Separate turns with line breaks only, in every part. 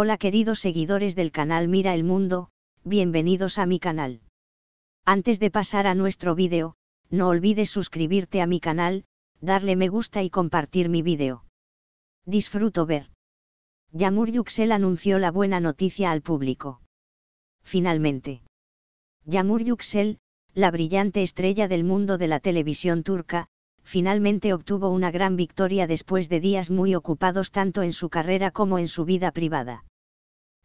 Hola queridos seguidores del canal Mira el Mundo, bienvenidos a mi canal. Antes de pasar a nuestro vídeo, no olvides suscribirte a mi canal, darle me gusta y compartir mi vídeo. Disfruto ver. Yamur Yuxel anunció la buena noticia al público. Finalmente. Yamur Yuxel, la brillante estrella del mundo de la televisión turca, finalmente obtuvo una gran victoria después de días muy ocupados tanto en su carrera como en su vida privada.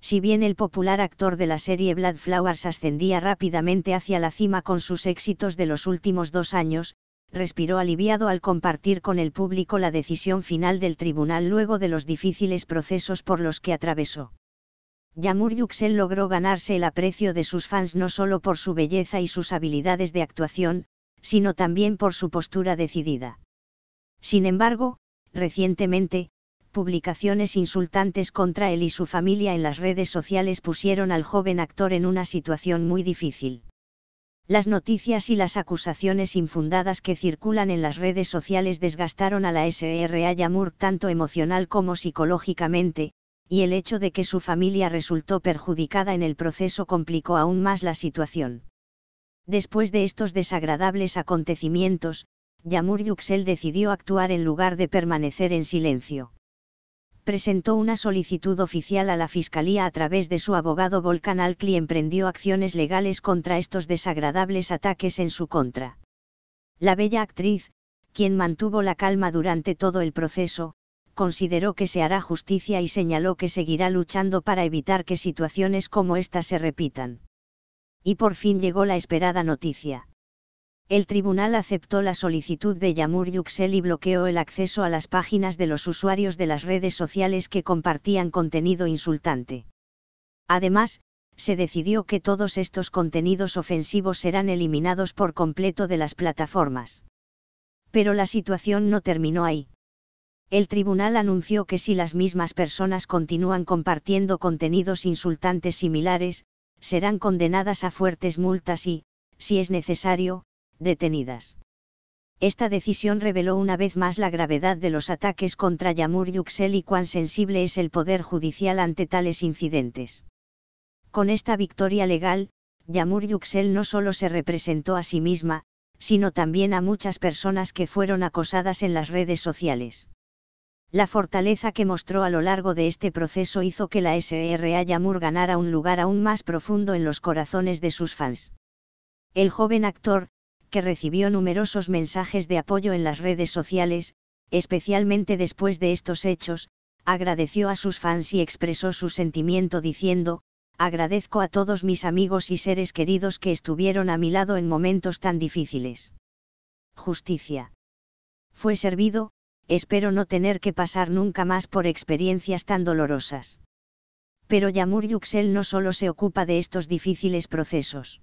Si bien el popular actor de la serie Blood Flowers ascendía rápidamente hacia la cima con sus éxitos de los últimos dos años, respiró aliviado al compartir con el público la decisión final del tribunal luego de los difíciles procesos por los que atravesó. Yamur Yuxel logró ganarse el aprecio de sus fans no solo por su belleza y sus habilidades de actuación, sino también por su postura decidida. Sin embargo, recientemente, publicaciones insultantes contra él y su familia en las redes sociales pusieron al joven actor en una situación muy difícil. Las noticias y las acusaciones infundadas que circulan en las redes sociales desgastaron a la SRA Yamur tanto emocional como psicológicamente, y el hecho de que su familia resultó perjudicada en el proceso complicó aún más la situación. Después de estos desagradables acontecimientos, Yamur Yuxel decidió actuar en lugar de permanecer en silencio presentó una solicitud oficial a la Fiscalía a través de su abogado Volkan y emprendió acciones legales contra estos desagradables ataques en su contra. La bella actriz, quien mantuvo la calma durante todo el proceso, consideró que se hará justicia y señaló que seguirá luchando para evitar que situaciones como esta se repitan. Y por fin llegó la esperada noticia el tribunal aceptó la solicitud de Yamur Yuxel y bloqueó el acceso a las páginas de los usuarios de las redes sociales que compartían contenido insultante. Además, se decidió que todos estos contenidos ofensivos serán eliminados por completo de las plataformas. Pero la situación no terminó ahí. El tribunal anunció que si las mismas personas continúan compartiendo contenidos insultantes similares, serán condenadas a fuertes multas y, si es necesario, detenidas. Esta decisión reveló una vez más la gravedad de los ataques contra Yamur Yuxel y cuán sensible es el Poder Judicial ante tales incidentes. Con esta victoria legal, Yamur Yuxel no solo se representó a sí misma, sino también a muchas personas que fueron acosadas en las redes sociales. La fortaleza que mostró a lo largo de este proceso hizo que la SRA Yamur ganara un lugar aún más profundo en los corazones de sus fans. El joven actor, que recibió numerosos mensajes de apoyo en las redes sociales, especialmente después de estos hechos, agradeció a sus fans y expresó su sentimiento diciendo, agradezco a todos mis amigos y seres queridos que estuvieron a mi lado en momentos tan difíciles. Justicia. Fue servido, espero no tener que pasar nunca más por experiencias tan dolorosas. Pero Yamur Yuxel no solo se ocupa de estos difíciles procesos.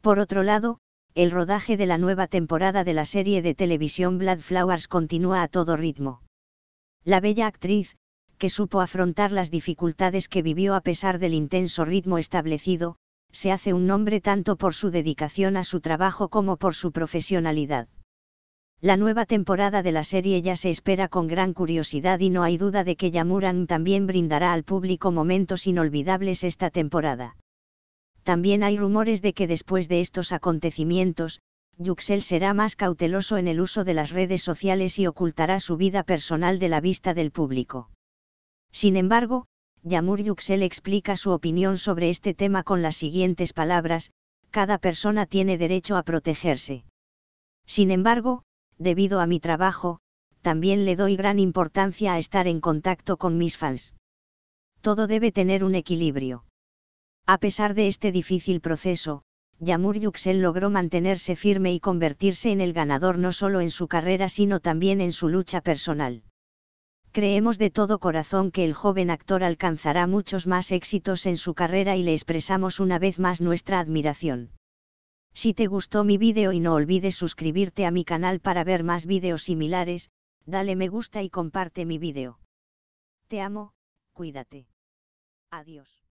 Por otro lado, el rodaje de la nueva temporada de la serie de televisión Blood Flowers continúa a todo ritmo. La bella actriz, que supo afrontar las dificultades que vivió a pesar del intenso ritmo establecido, se hace un nombre tanto por su dedicación a su trabajo como por su profesionalidad. La nueva temporada de la serie ya se espera con gran curiosidad y no hay duda de que Yamuran también brindará al público momentos inolvidables esta temporada. También hay rumores de que después de estos acontecimientos, Yuxel será más cauteloso en el uso de las redes sociales y ocultará su vida personal de la vista del público. Sin embargo, Yamur Yuxel explica su opinión sobre este tema con las siguientes palabras, cada persona tiene derecho a protegerse. Sin embargo, debido a mi trabajo, también le doy gran importancia a estar en contacto con mis fans. Todo debe tener un equilibrio. A pesar de este difícil proceso, Yamur Yuxel logró mantenerse firme y convertirse en el ganador no solo en su carrera sino también en su lucha personal. Creemos de todo corazón que el joven actor alcanzará muchos más éxitos en su carrera y le expresamos una vez más nuestra admiración. Si te gustó mi vídeo y no olvides suscribirte a mi canal para ver más vídeos similares, dale me gusta y comparte mi vídeo. Te amo, cuídate. Adiós.